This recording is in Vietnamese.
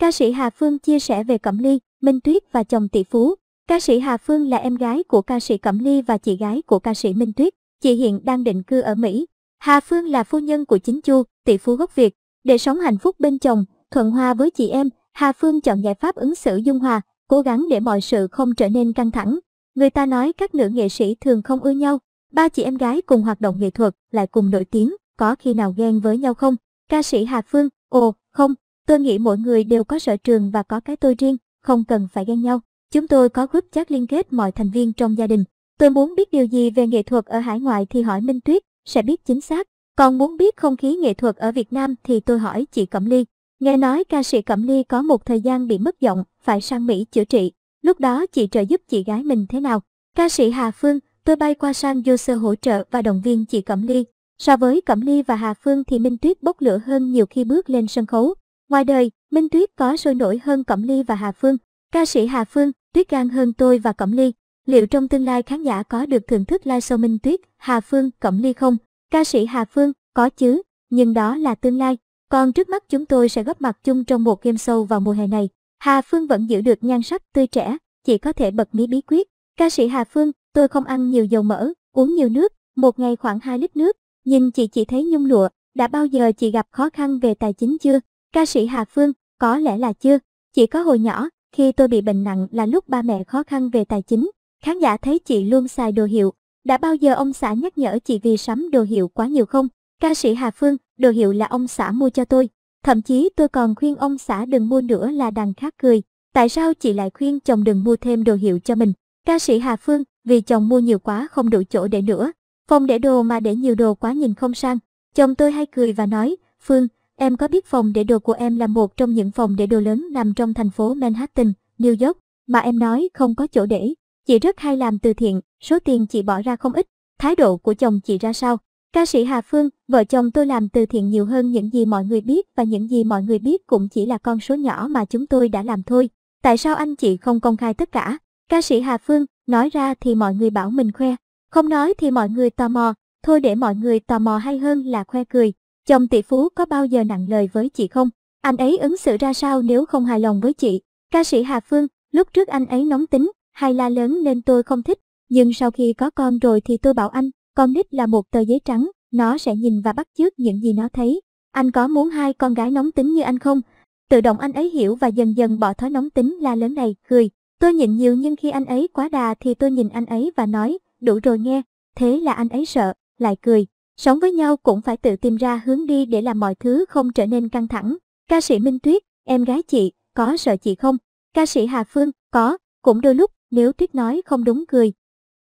Ca sĩ Hà Phương chia sẻ về Cẩm Ly, Minh Tuyết và chồng tỷ phú. Ca sĩ Hà Phương là em gái của ca sĩ Cẩm Ly và chị gái của ca sĩ Minh Tuyết. Chị hiện đang định cư ở Mỹ. Hà Phương là phu nhân của chính Chu, tỷ phú gốc Việt. Để sống hạnh phúc bên chồng, thuận hòa với chị em, Hà Phương chọn giải pháp ứng xử dung hòa, cố gắng để mọi sự không trở nên căng thẳng. Người ta nói các nữ nghệ sĩ thường không ưa nhau. Ba chị em gái cùng hoạt động nghệ thuật, lại cùng nổi tiếng, có khi nào ghen với nhau không? Ca sĩ Hà Phương, ồ, không, Tôi nghĩ mỗi người đều có sở trường và có cái tôi riêng, không cần phải ghen nhau. Chúng tôi có group chat liên kết mọi thành viên trong gia đình. Tôi muốn biết điều gì về nghệ thuật ở hải ngoại thì hỏi Minh Tuyết, sẽ biết chính xác. Còn muốn biết không khí nghệ thuật ở Việt Nam thì tôi hỏi chị Cẩm Ly. Nghe nói ca sĩ Cẩm Ly có một thời gian bị mất giọng, phải sang Mỹ chữa trị. Lúc đó chị trợ giúp chị gái mình thế nào? Ca sĩ Hà Phương, tôi bay qua sang Yose hỗ trợ và động viên chị Cẩm Ly. So với Cẩm Ly và Hà Phương thì Minh Tuyết bốc lửa hơn nhiều khi bước lên sân khấu. Ngoài đời, Minh Tuyết có sôi nổi hơn Cẩm Ly và Hà Phương. Ca sĩ Hà Phương, Tuyết gan hơn tôi và Cẩm Ly. Liệu trong tương lai khán giả có được thưởng thức live show Minh Tuyết, Hà Phương, Cẩm Ly không? Ca sĩ Hà Phương, có chứ, nhưng đó là tương lai. Còn trước mắt chúng tôi sẽ góp mặt chung trong một game show vào mùa hè này. Hà Phương vẫn giữ được nhan sắc tươi trẻ, chỉ có thể bật mí bí quyết. Ca sĩ Hà Phương, tôi không ăn nhiều dầu mỡ, uống nhiều nước, một ngày khoảng 2 lít nước, nhìn chị chỉ thấy nhung lụa. Đã bao giờ chị gặp khó khăn về tài chính chưa? Ca sĩ Hà Phương, có lẽ là chưa. Chỉ có hồi nhỏ, khi tôi bị bệnh nặng là lúc ba mẹ khó khăn về tài chính. Khán giả thấy chị luôn xài đồ hiệu. Đã bao giờ ông xã nhắc nhở chị vì sắm đồ hiệu quá nhiều không? Ca sĩ Hà Phương, đồ hiệu là ông xã mua cho tôi. Thậm chí tôi còn khuyên ông xã đừng mua nữa là đằng khác cười. Tại sao chị lại khuyên chồng đừng mua thêm đồ hiệu cho mình? Ca sĩ Hà Phương, vì chồng mua nhiều quá không đủ chỗ để nữa. Phòng để đồ mà để nhiều đồ quá nhìn không sang. Chồng tôi hay cười và nói, Phương, Em có biết phòng để đồ của em là một trong những phòng để đồ lớn nằm trong thành phố Manhattan, New York, mà em nói không có chỗ để. Chị rất hay làm từ thiện, số tiền chị bỏ ra không ít. Thái độ của chồng chị ra sao? Ca sĩ Hà Phương, vợ chồng tôi làm từ thiện nhiều hơn những gì mọi người biết và những gì mọi người biết cũng chỉ là con số nhỏ mà chúng tôi đã làm thôi. Tại sao anh chị không công khai tất cả? Ca sĩ Hà Phương, nói ra thì mọi người bảo mình khoe, không nói thì mọi người tò mò, thôi để mọi người tò mò hay hơn là khoe cười. Chồng tỷ phú có bao giờ nặng lời với chị không? Anh ấy ứng xử ra sao nếu không hài lòng với chị? Ca sĩ Hà Phương, lúc trước anh ấy nóng tính, hay la lớn nên tôi không thích. Nhưng sau khi có con rồi thì tôi bảo anh, con nít là một tờ giấy trắng, nó sẽ nhìn và bắt chước những gì nó thấy. Anh có muốn hai con gái nóng tính như anh không? Tự động anh ấy hiểu và dần dần bỏ thói nóng tính la lớn này, cười. Tôi nhịn nhiều nhưng khi anh ấy quá đà thì tôi nhìn anh ấy và nói, đủ rồi nghe. Thế là anh ấy sợ, lại cười. Sống với nhau cũng phải tự tìm ra hướng đi để làm mọi thứ không trở nên căng thẳng. Ca sĩ Minh Tuyết, em gái chị, có sợ chị không? Ca sĩ Hà Phương, có, cũng đôi lúc, nếu Tuyết nói không đúng cười,